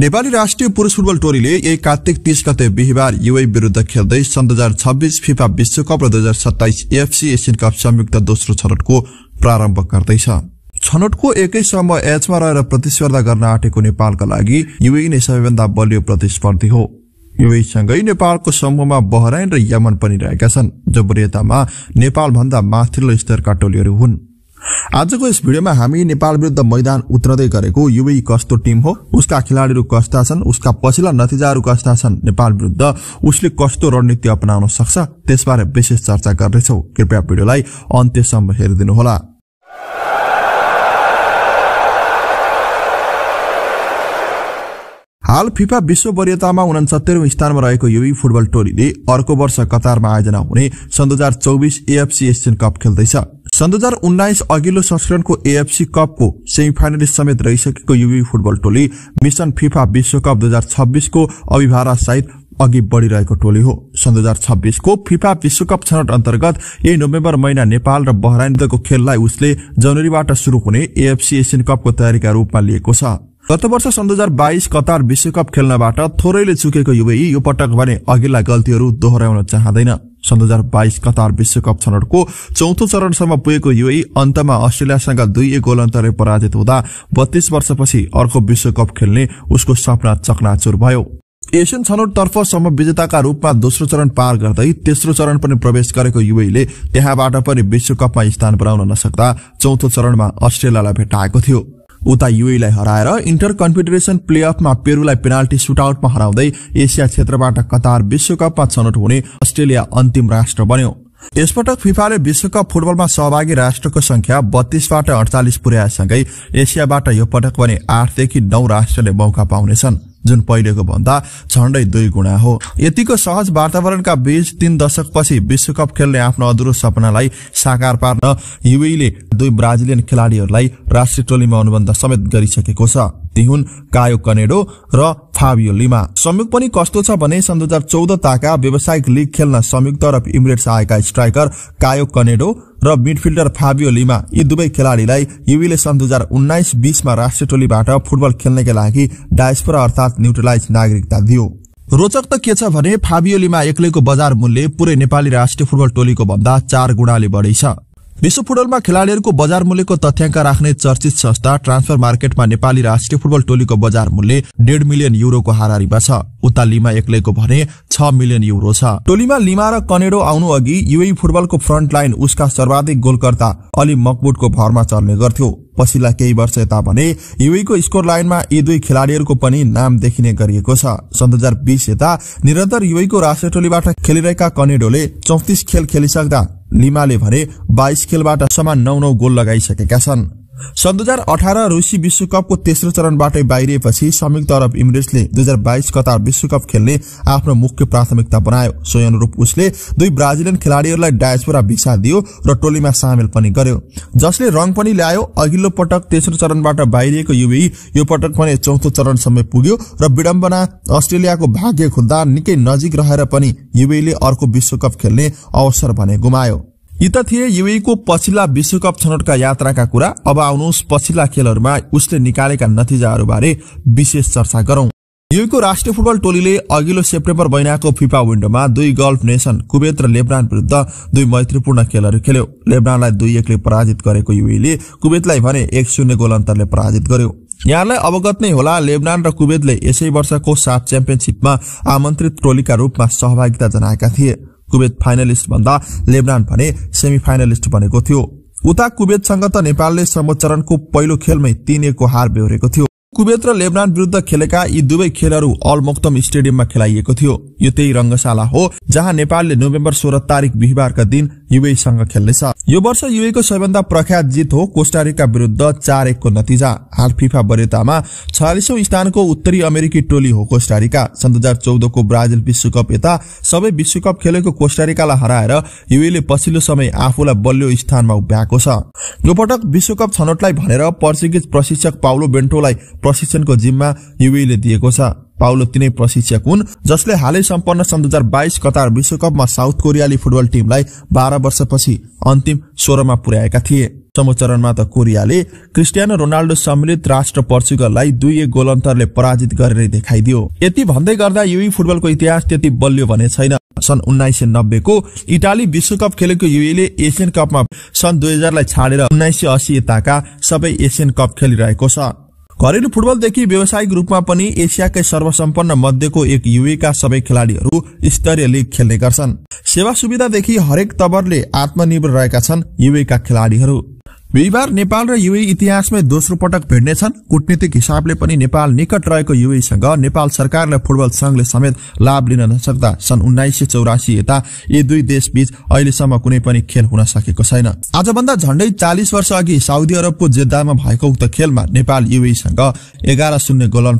नेपाली राष्ट्रिय पुरुष फुटबल टोलीले यही कार्तिक तीस गते बिहिबार युए विरुद्ध खेल्दै सन् दुई हजार छब्बीस फिफा विश्वकप र दुई हजार सत्ताइस एफसी एसियन कप संयुक्त दोस्रो छनौटको प्रारम्भ गर्दैछ छनौटको एकै समय एचमा रहेर प्रतिस्पर्धा गर्न आँटेको नेपालका लागि युए नै सबैभन्दा बलियो प्रतिस्पर्धी हो युएसँगै नेपालको समूहमा बहराइन र यमन पनि रहेका छन् जो वरियतामा नेपालभन्दा माथिल्लो स्तरका टोलीहरू हुन् आजको यस भिडियोमा हामी नेपाल विरुद्ध मैदान उत्रदै गरेको युवी कस्तो टिम हो उसका खेलाडीहरू कस्ता छन् उसका पछिल्ला नतिजाहरू कस्ता छन् नेपाल विरुद्ध उसले कस्तो रणनीति अपनाउन सक्छ त्यसबारे विशेष चर्चा गर्नेछौ कृपया भिडियोलाई अन्त्यसम्म हेरिदिनुहोला हाल फिफा विश्व वरियतामा उनासत्तरौं स्थानमा रहेको युवी फुटबल टोलीले अर्को वर्ष कतारमा आयोजना हुने सन् दुई हजार चौबिस एएफसी एसियन कप खेल्दैछ सन् दुई हजार उन्नाइस अघिल्लो संस्करणको एएफसी कपको सेमी समेत रहिसकेको युवी फुटबल टोली मिसन फिफा विश्वकप दुई हजार छब्बिसको अभिभारा सहित अघि बढ़िरहेको टोली हो सन् दुई हजार छब्बिसको फिफा विश्वकप छनौट अन्तर्गत यही नोभेम्बर महिना नेपाल र बहराइनको खेललाई उसले जनवरीबाट शुरू हुने एएफसी एसियन कपको तयारीका रूपमा लिएको छ गत वर्ष सन् दुई हजार बाइस कतार विश्वकप खेल्नबाट थोरैले चुकेको युएई यो पटक भने अघिल्ला गल्तीहरू दोहोऱ्याउन चाहँदैन सन् दुई हजार बाइस कतार विश्वकप छनौटको चौथो चरणसम्म पुगेको युएई अन्तमा अस्ट्रेलियासँग दुई एक अन्तरले पराजित हुँदा बत्तीस वर्षपछि अर्को विश्वकप खेल्ने उसको सपना चकनाचुर भयो एसियन छनौटतर्फ विजेताका रूपमा दोस्रो चरण पार गर्दै तेस्रो चरण पनि प्रवेश गरेको युएले त्यहाँबाट पनि विश्वकपमा स्थान बनाउन नसक्दा चौथो चरणमा अस्ट्रेलियालाई भेटाएको थियो उता युएलाई हराएर इन्टर कन्फेडरेसन प्ले अफमा पेरूलाई पेनाल्टी सुटआउटमा हराउँदै एसिया क्षेत्रबाट कतार विश्वकपमा छनौट हुने अस्ट्रेलिया अन्तिम राष्ट्र बन्यो यसपटक फिफाले विश्वकप फुटबलमा सहभागी राष्ट्रको संख्या बत्तीसबाट अडचालिस पुर्याएसँगै एसियाबाट यो पटक भने आठदेखि नौ राष्ट्रले मौका पाउनेछन् जुन पहिलेको भन्दा झण्डै दुई गुणा हो यतिको सहज वातावरणका बीच तीन दशकपछि विश्वकप खेल्ने आफ्नो अधुरो सपनालाई साकार पार्न युएले दुई ब्राजिलियन खेलाडीहरूलाई राष्ट्रिय टोलीमा अनुबन्ध समेत गरिसकेको छ ती हुन् कायो कनेडो र फाबियो लिमा संयुक्त पनि कस्तो छ भने सन् दुई हजार चौध ताका व्यावसायिक लिग खेल्न संयुक्त अरब इमिरेट्स आएका स्ट्राइकर कायो कनेडो र मिडफिल्डर फाबियो लिमा यी दुवै खेलाड़ीलाई युवीले सन् दुई हजार उन्नाइस बीसमा राष्ट्रिय टोलीबाट फुटबल खेल्नेका लागि डायस्पोरा अर्थात न्युट्रलाइज नागरिकता दियो रोचक त के छ भने फाबियोलीमा एक्लैको बजार मूल्य पूरै नेपाली राष्ट्रिय फुटबल टोलीको भन्दा चार गुणाले बढी छ विश्व फुटबलमा खेलाड़ीहरूको बजार मूल्यको तथ्याङ्क राख्ने चर्चित संस्था ट्रान्सफर मार्केटमा नेपाली राष्ट्रिय फुटबल टोलीको बजार मूल्य डेढ मिलियन युरोको हारारीमा छ उता लिमा एक्लैको भने छ मिलियन युरो छ टोलीमा लिमा र कनेडो आउनु अघि युए फुटबलको फ्रन्ट लाइन उसका सर्वाधिक गोलकर्ता अली मकबुटको भरमा चल्ने गर्थ्यो पछिल्ला केही वर्ष यता भने युएको स्कोर लाइनमा यी दुई खेलाड़ीहरूको पनि नाम देखिने गरिएको छ सन् दुई हजार बिस यता निरन्तर युएको राष्ट्रिय टोलीबाट खेलिरहेका कनेडोले चौतिस खेल खेलिसक्दा लिमाले भने बाइस खेलबाट समान नौ नौ गोल लगाइसकेका छन् सन् दुई हजार अठार रुसी विश्वकपको तेस्रो चरणबाटै बाहिरिएपछि संयुक्त अरब इमिरेट्सले दुई हजार बाइस कतार विश्वकप खेल्ने आफ्नो मुख्य प्राथमिकता बनायो सोही अनुरूप उसले दुई ब्राजिलियन खेलाड़ीहरूलाई डायसपोरा भिसा दियो र टोलीमा सामेल पनि गर्यो जसले रङ पनि ल्यायो अघिल्लो पटक तेस्रो चरणबाट बाहिरिएको युबी यो पटक पनि चौथो चरणसम्म पुग्यो र विडम्बना अस्ट्रेलियाको भाग्य खुल्दा निकै नजिक रहेर पनि युवेले अर्को विश्वकप खेल्ने अवसर भने गुमायो यता थिए युएको पछिल्ला विश्वकप छनौटका यात्राका कुरा अब आउनुहोस् पछिल्ला खेलहरूमा उसले निकालेका नतिजाहरूबारे विशेष चर्चा गरौं युएको राष्ट्रिय फुटबल टोलीले अघिल्लो सेप्टेम्बर महिनाको फिफा विन्डोमा दुई गल्फ नेसन कुवेत र लेबनान विरुद्ध दुई मैत्रीपूर्ण खेलहरू खेल्यो लेबनानलाई दुई एकले पराजित गरेको युएले कुवेतलाई भने एक शून्य गोल अन्तरले पराजित गर्यो यहाँलाई अवगत नै होला लेबनान र कुवेतले यसै वर्षको सात च्याम्पियनसिपमा आमन्त्रित टोलीका रूपमा सहभागिता जनाएका थिए कुवेत फाइनलिस्ट भन्दा लेबनान भने सेमी फाइनलिस्ट बनेको थियो उता कुवेतसँग त नेपालले सर्वोच्चरणको पहिलो खेलमै तिन एकको हार बेहोरेको थियो कुवेत र लेबनान विरुद्ध खेलेका यी दुवै खेलहरू अलमोक्तम स्टेडियममा खेलाइएको थियो यो त्यही रंगशाला हो जहाँ नेपालले नोभेम्बर सोह्र तारिक बिहिबारका दिन युएसँग खेल्नेछ यो वर्ष युएको सबैभन्दा प्रख्यात जित हो कोस्टारिका विरुद्ध चार एकको नतिजा हाल फिफा वरियतामा छयालिसौं स्थानको उत्तरी अमेरिकी टोली हो कोस्टारिका सन् दुई हजार चौधको ब्राजिल विश्वकप यता सबै विश्वकप खेलेको कोस्टारिकालाई हराएर युएले पछिल्लो समय आफूलाई बलियो स्थानमा उभ्याएको छ यो पटक विश्वकप छनौटलाई भनेर पर्चुगिज प्रशिक्षक पाउलो बेन्टोलाई प्रशिक्षणको जिम्मा युएले दिएको छ पाउलो तिनै प्रशिक्षक हुन् जसले हालै सम्पन्न सन् दुई हजार बाइस कतार विश्वकपमा साउथ कोरियाली फुटबल टिमलाई बाह्र वर्षपछि अन्तिम सोह्रमा पुर्याएका थिए चमो चरणमा त कोरियाले क्रिस्टियानो रोनाल्डो सम्मिलित राष्ट्र पर्चुगललाई दुई एक गोल अन्तरले पराजित गरेर देखाइदियो यति भन्दै गर्दा युई फुटबलको इतिहास त्यति बलियो भने छैन सन् उन्नाइस सय नब्बेको इटाली विश्वकप खेलेको युएले एसियन कपमा सन् दुई हजारलाई छाडेर उन्नाइस सय अस्सी यताका सबै एसियन कप खेलिरहेको छ घरेलु फुटबलदेखि व्यावसायिक रूपमा पनि एसियाकै सर्वसम्पन्न मध्येको एक युएका सबै खेलाडीहरू स्तरीय लिग खेल्ने गर्छन् सेवा सुविधादेखि हरेक तबरले आत्मनिर्भर रहेका छन् युएका खेलाडीहरू बिहिबार नेपाल र युए इतिहासमै दोस्रो पटक भेट्नेछन् कूटनीतिक हिसाबले पनि नेपाल निकट रहेको युएसँग नेपाल सरकार र फुटबल संघले समेत लाभ लिन नसक्दा सन् उन्नाइस सय चौरासी यता यी दुई देशबीच अहिलेसम्म कुनै पनि खेल हुन सकेको छैन आजभन्दा झण्डै चालिस वर्ष अघि साउदी अरबको जेद्दामा भएको उक्त खेलमा नेपाल युएसँग एघार शून्य गोल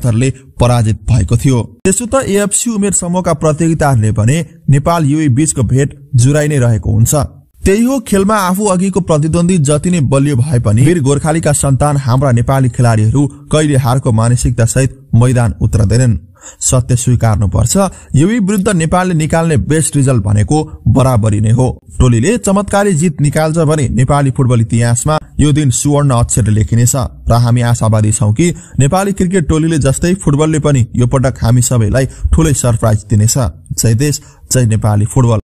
पराजित भएको थियो त्यसो त एएफसी उमेर समूहका प्रतियोगिताहरूले भने नेपाल युए बीचको भेट जुराइ नै रहेको हुन्छ त्यही हो खेलमा आफू अघिको प्रतिद्वन्दी जति नै बलियो भए पनि वीर गोर्खालीका सन्तान हाम्रा नेपाली खेलाड़ीहरू कहिले हारको मानसिकता सहित मैदान उत्रदैनन् सत्य स्वीकार्नुपर्छ यही विरुद्ध नेपालले निकाल्ने बेस्ट रिजल्ट भनेको बराबरी नै हो टोलीले चमत्कारी जित निकाल्छ भने नेपाली फुटबल इतिहासमा यो दिन सुवर्ण अक्षर लेखिनेछ र हामी आशावादी छौँ कि नेपाली क्रिकेट टोलीले जस्तै फुटबलले पनि यो पटक हामी सबैलाई ठुलै सरप्राइज दिनेछ जय देश जय नेपाली फुटबल